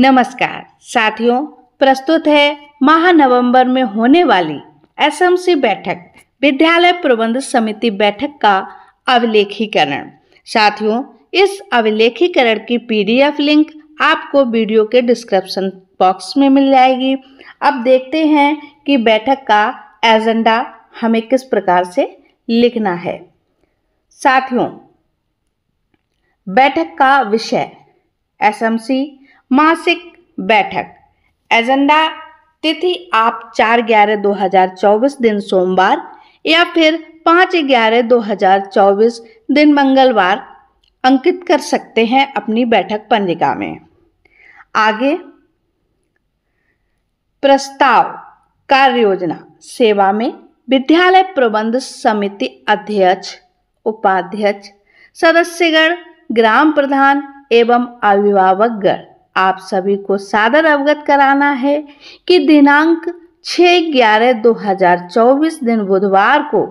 नमस्कार साथियों प्रस्तुत है माह नवंबर में होने वाली एसएमसी बैठक विद्यालय प्रबंध समिति बैठक का अभिलेखीकरण साथियों इस अभिलेखीकरण की पीडीएफ लिंक आपको वीडियो के डिस्क्रिप्शन बॉक्स में मिल जाएगी अब देखते हैं कि बैठक का एजेंडा हमें किस प्रकार से लिखना है साथियों बैठक का विषय एसएमसी मासिक बैठक एजेंडा तिथि आप चार ग्यारह दो हजार चौबीस दिन सोमवार या फिर पाँच ग्यारह दो हजार चौबीस दिन मंगलवार अंकित कर सकते हैं अपनी बैठक पंजिका में आगे प्रस्ताव कार्य योजना सेवा में विद्यालय प्रबंध समिति अध्यक्ष उपाध्यक्ष सदस्यगण ग्राम प्रधान एवं अभिभावकगण आप सभी को सादर अवगत कराना है कि दिनांक 6 ग्यारह 2024 दिन बुधवार को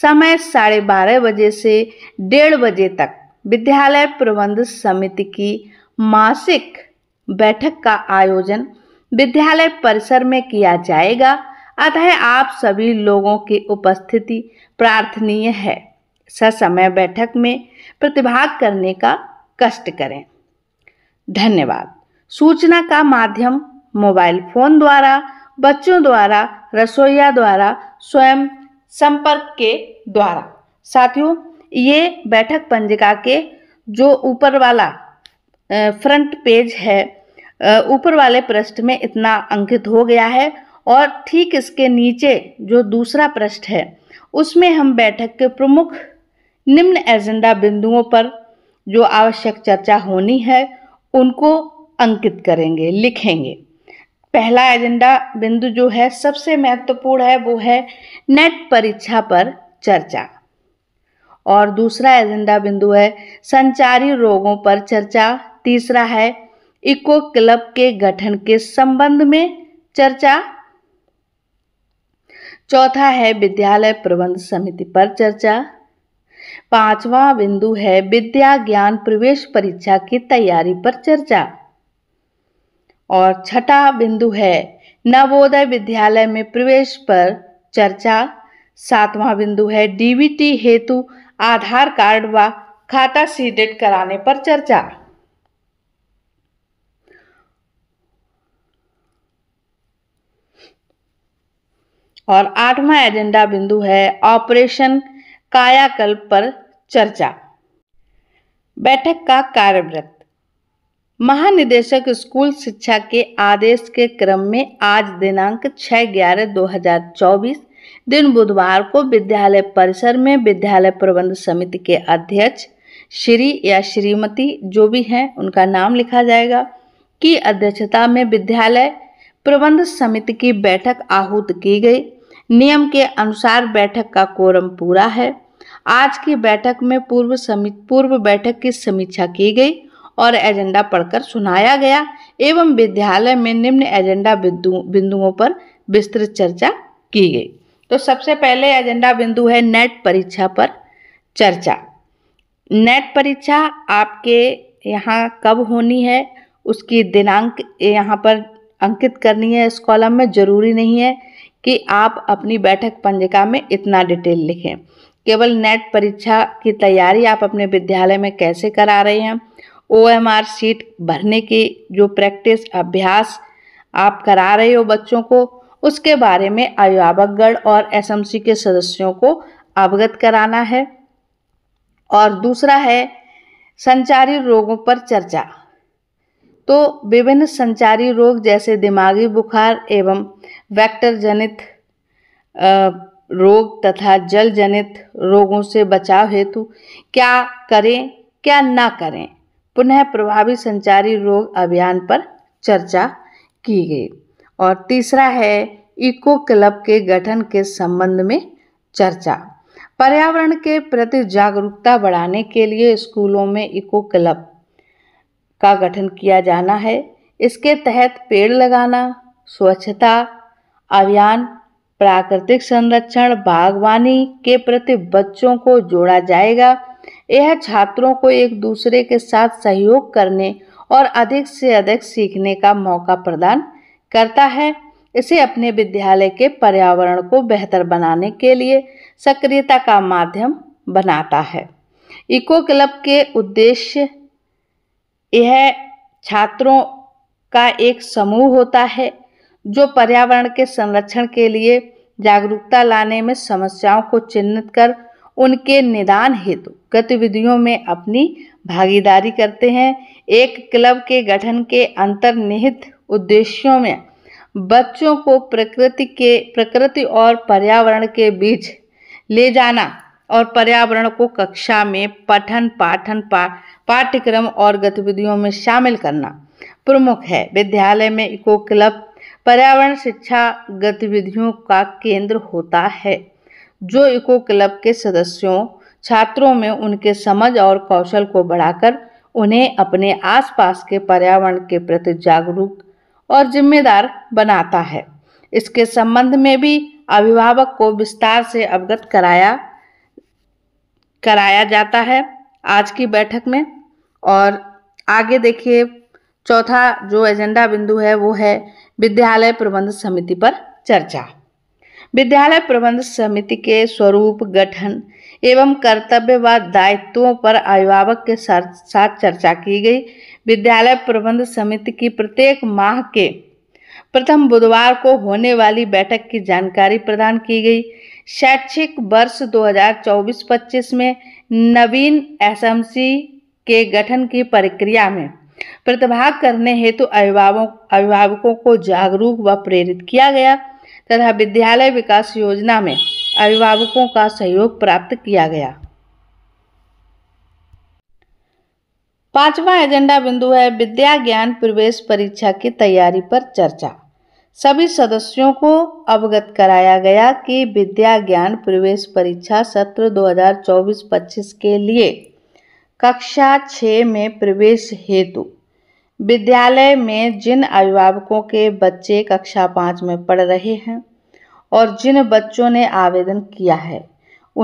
समय साढ़े बारह बजे से डेढ़ बजे तक विद्यालय प्रबंध समिति की मासिक बैठक का आयोजन विद्यालय परिसर में किया जाएगा अतः आप सभी लोगों की उपस्थिति प्रार्थनीय है समय बैठक में प्रतिभाग करने का कष्ट करें धन्यवाद सूचना का माध्यम मोबाइल फोन द्वारा बच्चों द्वारा रसोईया द्वारा स्वयं संपर्क के द्वारा साथियों ये बैठक पंजिका के जो ऊपर वाला फ्रंट पेज है ऊपर वाले पृष्ठ में इतना अंकित हो गया है और ठीक इसके नीचे जो दूसरा पृष्ठ है उसमें हम बैठक के प्रमुख निम्न एजेंडा बिंदुओं पर जो आवश्यक चर्चा होनी है उनको अंकित करेंगे लिखेंगे पहला एजेंडा बिंदु जो है सबसे महत्वपूर्ण है वो है नेट परीक्षा पर चर्चा और दूसरा एजेंडा बिंदु है संचारी रोगों पर चर्चा तीसरा है इको क्लब के गठन के संबंध में चर्चा चौथा है विद्यालय प्रबंध समिति पर चर्चा पांचवा बिंदु है विद्या ज्ञान प्रवेश परीक्षा की तैयारी पर चर्चा और छठा बिंदु है नवोदय विद्यालय में प्रवेश पर चर्चा सातवां बिंदु है डीवीटी हेतु आधार कार्ड व खाता सीडेट कराने पर चर्चा और आठवां एजेंडा बिंदु है ऑपरेशन कायाकल्प पर चर्चा बैठक का कार्यव्रत महानिदेशक स्कूल शिक्षा के आदेश के क्रम में आज दिनांक 6 ग्यारह 2024 दिन बुधवार को विद्यालय परिसर में विद्यालय प्रबंध समिति के अध्यक्ष श्री या श्रीमती जो भी हैं उनका नाम लिखा जाएगा की अध्यक्षता में विद्यालय प्रबंध समिति की बैठक आहूत की गई नियम के अनुसार बैठक का कोरम पूरा है आज की बैठक में पूर्व समित पूर्व बैठक की समीक्षा की गई और एजेंडा पढ़कर सुनाया गया एवं विद्यालय में निम्न एजेंडा बिंदु बिंदुओं पर विस्तृत चर्चा की गई तो सबसे पहले एजेंडा बिंदु है नेट परीक्षा पर चर्चा नेट परीक्षा आपके यहाँ कब होनी है उसकी दिनांक यहाँ पर अंकित करनी है इस कॉलम में ज़रूरी नहीं है कि आप अपनी बैठक पंजिका में इतना डिटेल लिखें केवल नेट परीक्षा की तैयारी आप अपने विद्यालय में कैसे करा रहे हैं ओ एम आर सीट भरने की जो प्रैक्टिस अभ्यास आप करा रहे हो बच्चों को उसके बारे में अभिभावकगण और एसएमसी के सदस्यों को अवगत कराना है और दूसरा है संचारी रोगों पर चर्चा तो विभिन्न संचारी रोग जैसे दिमागी बुखार एवं वेक्टर जनित रोग तथा जल जनित रोगों से बचाव हेतु क्या करें क्या ना करें पुनः प्रभावी संचारी रोग अभियान पर चर्चा की गई और तीसरा है इको क्लब के गठन के संबंध में चर्चा पर्यावरण के प्रति जागरूकता बढ़ाने के लिए स्कूलों में इको क्लब का गठन किया जाना है इसके तहत पेड़ लगाना स्वच्छता अभियान प्राकृतिक संरक्षण बागवानी के प्रति बच्चों को जोड़ा जाएगा यह छात्रों को एक दूसरे के साथ सहयोग करने और अधिक से अधिक सीखने का मौका प्रदान करता है इसे अपने विद्यालय के पर्यावरण को बेहतर बनाने के लिए सक्रियता का माध्यम बनाता है इको क्लब के उद्देश्य यह छात्रों का एक समूह होता है जो पर्यावरण के संरक्षण के लिए जागरूकता लाने में समस्याओं को चिन्हित कर उनके निदान हेतु गतिविधियों में अपनी भागीदारी करते हैं एक क्लब के गठन के अंतर्निहित उद्देश्यों में बच्चों को प्रकृति के प्रकृति और पर्यावरण के बीच ले जाना और पर्यावरण को कक्षा में पठन पाठन पा पाठ्यक्रम और गतिविधियों में शामिल करना प्रमुख है विद्यालय में इको क्लब पर्यावरण शिक्षा गतिविधियों का केंद्र होता है जो इको क्लब के सदस्यों छात्रों में उनके समझ और कौशल को बढ़ाकर उन्हें अपने आसपास के पर्यावरण के प्रति जागरूक और जिम्मेदार बनाता है इसके संबंध में भी अभिभावक को विस्तार से अवगत कराया कराया जाता है आज की बैठक में और आगे देखिए चौथा जो एजेंडा बिंदु है वो है विद्यालय प्रबंध समिति पर चर्चा विद्यालय प्रबंध समिति के स्वरूप गठन एवं कर्तव्य व दायित्वों पर अभिभावक के साथ चर्चा की गई विद्यालय प्रबंध समिति की प्रत्येक माह के प्रथम बुधवार को होने वाली बैठक की जानकारी प्रदान की गई शैक्षिक वर्ष 2024-25 में नवीन एसएमसी के गठन की प्रक्रिया में प्रतिभाग करने हेतु तो अभिभावकों को जागरूक व प्रेरित किया गया तथा विद्यालय विकास योजना में अभिभावकों का सहयोग प्राप्त किया गया पांचवा एजेंडा बिंदु है विद्या ज्ञान प्रवेश परीक्षा की तैयारी पर चर्चा सभी सदस्यों को अवगत कराया गया कि विद्या ज्ञान प्रवेश परीक्षा सत्र 2024-25 के लिए कक्षा 6 में प्रवेश हेतु विद्यालय में जिन अभिभावकों के बच्चे कक्षा पाँच में पढ़ रहे हैं और जिन बच्चों ने आवेदन किया है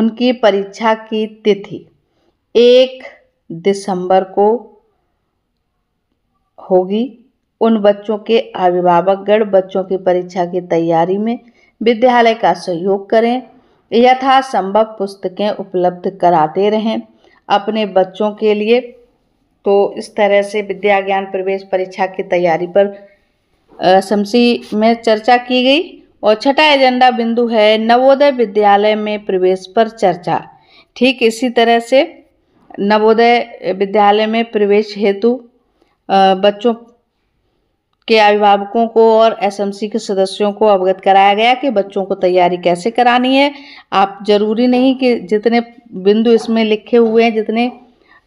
उनकी परीक्षा की तिथि एक दिसंबर को होगी उन बच्चों के अभिभावकगण बच्चों की परीक्षा की तैयारी में विद्यालय का सहयोग करें यथासंभव पुस्तकें उपलब्ध कराते रहें अपने बच्चों के लिए तो इस तरह से विद्या ज्ञान प्रवेश परीक्षा की तैयारी पर शमसी में चर्चा की गई और छठा एजेंडा बिंदु है नवोदय विद्यालय में प्रवेश पर चर्चा ठीक इसी तरह से नवोदय विद्यालय में प्रवेश हेतु बच्चों के अभिभावकों को और एसएमसी के सदस्यों को अवगत कराया गया कि बच्चों को तैयारी कैसे करानी है आप जरूरी नहीं कि जितने बिंदु इसमें लिखे हुए हैं जितने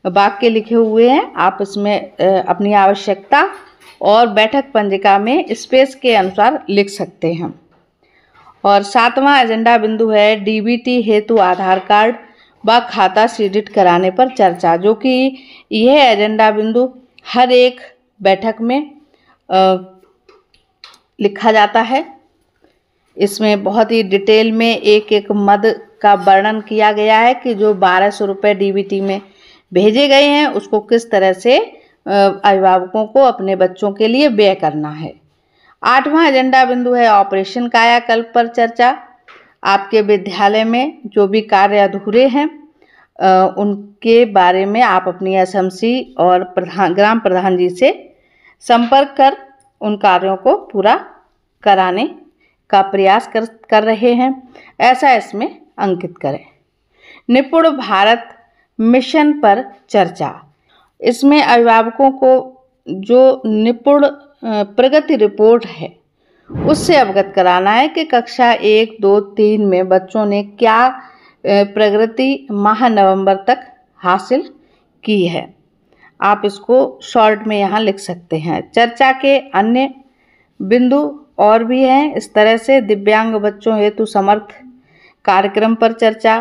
वाक्य लिखे हुए हैं आप इसमें अपनी आवश्यकता और बैठक पंजिका में स्पेस के अनुसार लिख सकते हैं और सातवां एजेंडा बिंदु है डीबीटी हेतु आधार कार्ड व खाता सीडिट कराने पर चर्चा जो कि यह एजेंडा बिंदु हर एक बैठक में आ, लिखा जाता है इसमें बहुत ही डिटेल में एक एक मद का वर्णन किया गया है कि जो बारह सौ रुपये डी में भेजे गए हैं उसको किस तरह से अभिभावकों को अपने बच्चों के लिए व्यय करना है आठवां एजेंडा बिंदु है ऑपरेशन कायाकल्प पर चर्चा आपके विद्यालय में जो भी कार्य अधूरे हैं उनके बारे में आप अपनी सी और प्रधान ग्राम प्रधान जी से संपर्क कर उन कार्यों को पूरा कराने का प्रयास कर कर रहे हैं ऐसा इसमें अंकित करें निपुण भारत मिशन पर चर्चा इसमें अभिभावकों को जो निपुण प्रगति रिपोर्ट है उससे अवगत कराना है कि कक्षा एक दो तीन में बच्चों ने क्या प्रगति माह नवंबर तक हासिल की है आप इसको शॉर्ट में यहाँ लिख सकते हैं चर्चा के अन्य बिंदु और भी हैं इस तरह से दिव्यांग बच्चों हेतु समर्थ कार्यक्रम पर चर्चा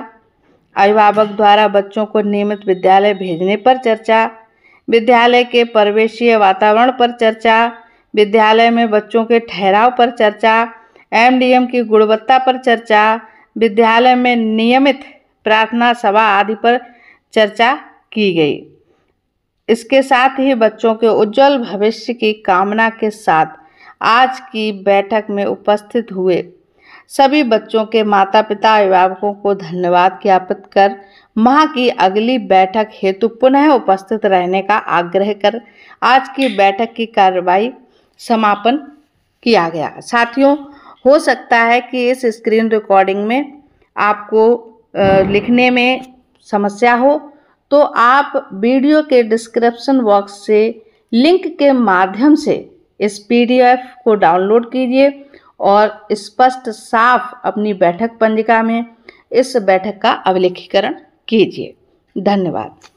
अभिभावक द्वारा बच्चों को नियमित विद्यालय भेजने पर चर्चा विद्यालय के प्रवेशीय वातावरण पर चर्चा विद्यालय में बच्चों के ठहराव पर चर्चा एमडीएम की गुणवत्ता पर चर्चा विद्यालय में नियमित प्रार्थना सभा आदि पर चर्चा की गई इसके साथ ही बच्चों के उज्जवल भविष्य की कामना के साथ आज की बैठक में उपस्थित हुए सभी बच्चों के माता पिता अभिभावकों को धन्यवाद ज्ञापित कर माँ की अगली बैठक हेतु पुनः उपस्थित रहने का आग्रह कर आज की बैठक की कार्रवाई समापन किया गया साथियों हो सकता है कि इस स्क्रीन रिकॉर्डिंग में आपको लिखने में समस्या हो तो आप वीडियो के डिस्क्रिप्शन बॉक्स से लिंक के माध्यम से इस पीडीएफ को डाउनलोड कीजिए और स्पष्ट साफ अपनी बैठक पंजिका में इस बैठक का अवलेखीकरण कीजिए धन्यवाद